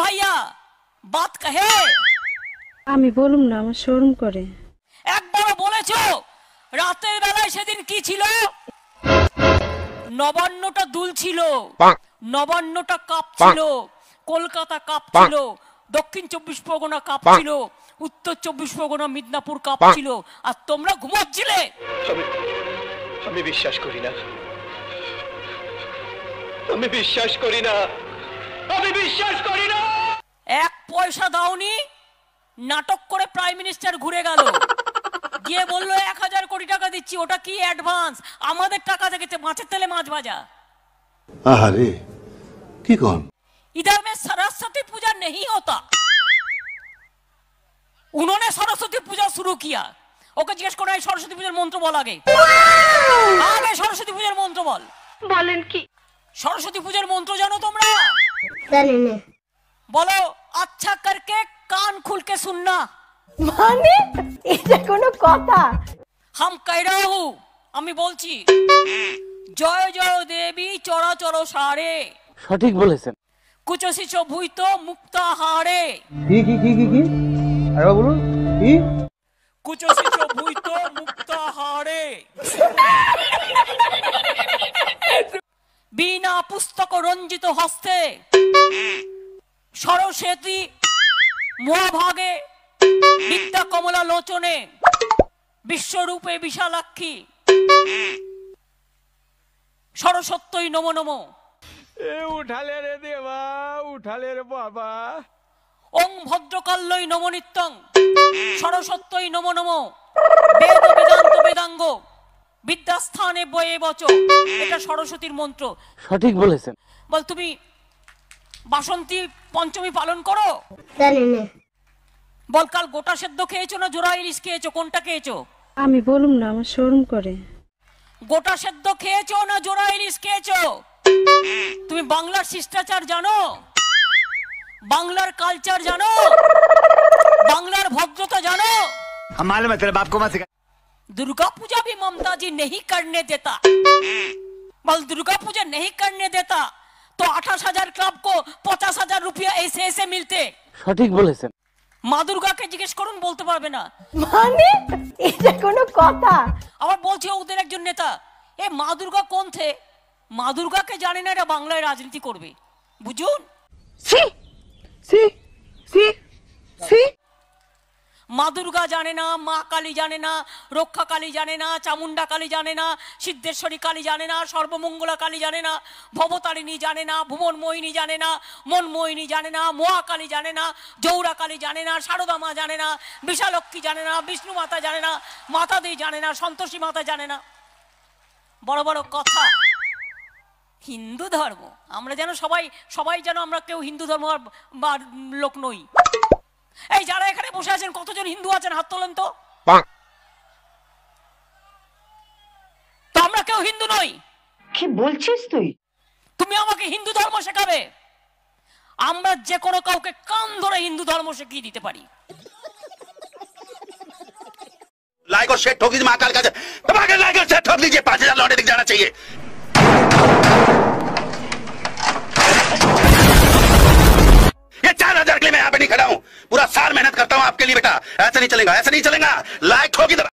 ভাইয়া বাত কহে আমি বলুম না আমার শরম করে একবার বলেছো রাতের বেলায় সেদিন কি ছিল নবান্নটা দুল ছিল নবান্নটা কাপ ছিল কলকাতা কাপ ছিল দক্ষিণ চব্বিশ পরগনা কাপ ছিল উত্তর চব্বিশ পরগনা মিদনাপুর কাপ ছিল আর তোমরা ঘুমাচ্ছিলে আমি বিশ্বাস করি না আমি বিশ্বাস করি না আমি বিশ্বাস করি না এক পয়সা দাওনি নাটক করে প্রাইম মিনিস্টার ঘুরে গেল গিয়ে বললো এক হাজার কোটি টাকা দিচ্ছি ওটা কি অ্যাডভান্স আমাদের টাকা থেকে মাছের তেলে মাছ ভাজা আহারে কি কোন ওকে জিজ্ঞেস করে সরস্বতী পূজার মন্ত্র বল আগে আগে সরস্বতী পূজার মন্ত্র বল বলেন কি সরস্বতী পূজার মন্ত্র জানো তোমরা জানি না বলো আচ্ছা করকে কান খুলকে শুননা মানে এটা কোনো কথা হাম কই কাইরাহু আমি বলছি জয় জয় দেবী চড়া চড়ো সারে সঠিক বলেছেন কুচসিচ ভুইত মুক্ত হারে কি কি কি কি কি আরেবা বলুন কি কুচসিচ ভুইত মুক্ত হারে পুস্তক রঞ্জিত হস্তে সরস্বতী মহাভাগে বিদ্যা কমলা লোচনে বিশ্বরূপে বিশালাক্ষী সরস্বত্যই নম নম এ উঠালে রে দেবা উঠালে রে বাবা ওং ভদ্রকাল্যই নম নিত্যং সরস্বত্যই নম নম বেদ বেদান্ত বেদাঙ্গ বিদ্যাস্থানে বয়ে বচ এটা সরস্বতীর মন্ত্র সঠিক বলেছেন বল তুমি বাসন্তী পঞ্চমী পালন করো বল কাল গোটা সেদ্ধ খেয়েছো না জোড়া ইলিশ খেয়েছো কোনটা খেয়েছো আমি বলুম না আমার শরম করে গোটা সেদ্ধ খেয়েছো না জোড়া ইলিশ খেয়েছো তুমি বাংলার শিষ্টাচার জানো বাংলার কালচার জানো বাংলার ভদ্রতা জানো মালুম है तेरे बाप दुर्गा पूजा भी ममता जी नहीं करने देता बल दुर्गा पूजा नहीं करने देता तो আঠাশ হাজার ক্লাব কো পঁচাশ হাজার রুপিয়া এসে এসে মিলতে সঠিক বলেছেন মা দুর্গাকে জিজ্ঞেস করুন বলতে পারবে না মানে এটা কোনো কথা আবার বলছি ওদের একজন নেতা এ মা দুর্গা কোন থে মা দুর্গাকে জানে না এরা বাংলায় রাজনীতি করবে বুঝুন সি সি মা দুর্গা জানে না মা কালী জানে না রক্ষা কালী জানে না চামুন্ডা কালী জানে না সিদ্ধেশ্বরী কালী জানে না সর্বমঙ্গলা কালী জানে না ভবতারিণী জানে না ভুবন মোহিনী জানে না মন মোহিনী জানে না মহাকালী জানে না জৌরা কালী জানে না শারদা মা জানে না বিশালক্ষী জানে না বিষ্ণু মাতা জানে না মাতা দেই জানে না সন্তোষী মাতা জানে না বড় বড় কথা হিন্দু ধর্ম আমরা যেন সবাই সবাই যেন আমরা কেউ হিন্দু ধর্ম বা লোক নই এই যারা এখানে বসে আছেন কতজন হিন্দু আছেন হাত তোলেন তো আমরা কেউ হিন্দু নই কি বলছিস তুই তুমি আমাকে হিন্দু ধর্ম শেখাবে আমরা যে কোনো কাউকে কান ধরে হিন্দু ধর্ম শিখিয়ে দিতে পারি লাইক ও শেয়ার ঠকিস মা কার কাছে তোমাকে লাইক ও শেয়ার ঠকলি যে 5000 हजार দিক জানা চাইয়ে चाहिए ये चार हजार के लिए मैं यहाँ पे नहीं खड़ा हूँ पूरा साल मेहनत करता हूं आपके लिए बेटा ऐसा नहीं चलेगा ऐसा नहीं चलेगा लाइट होगी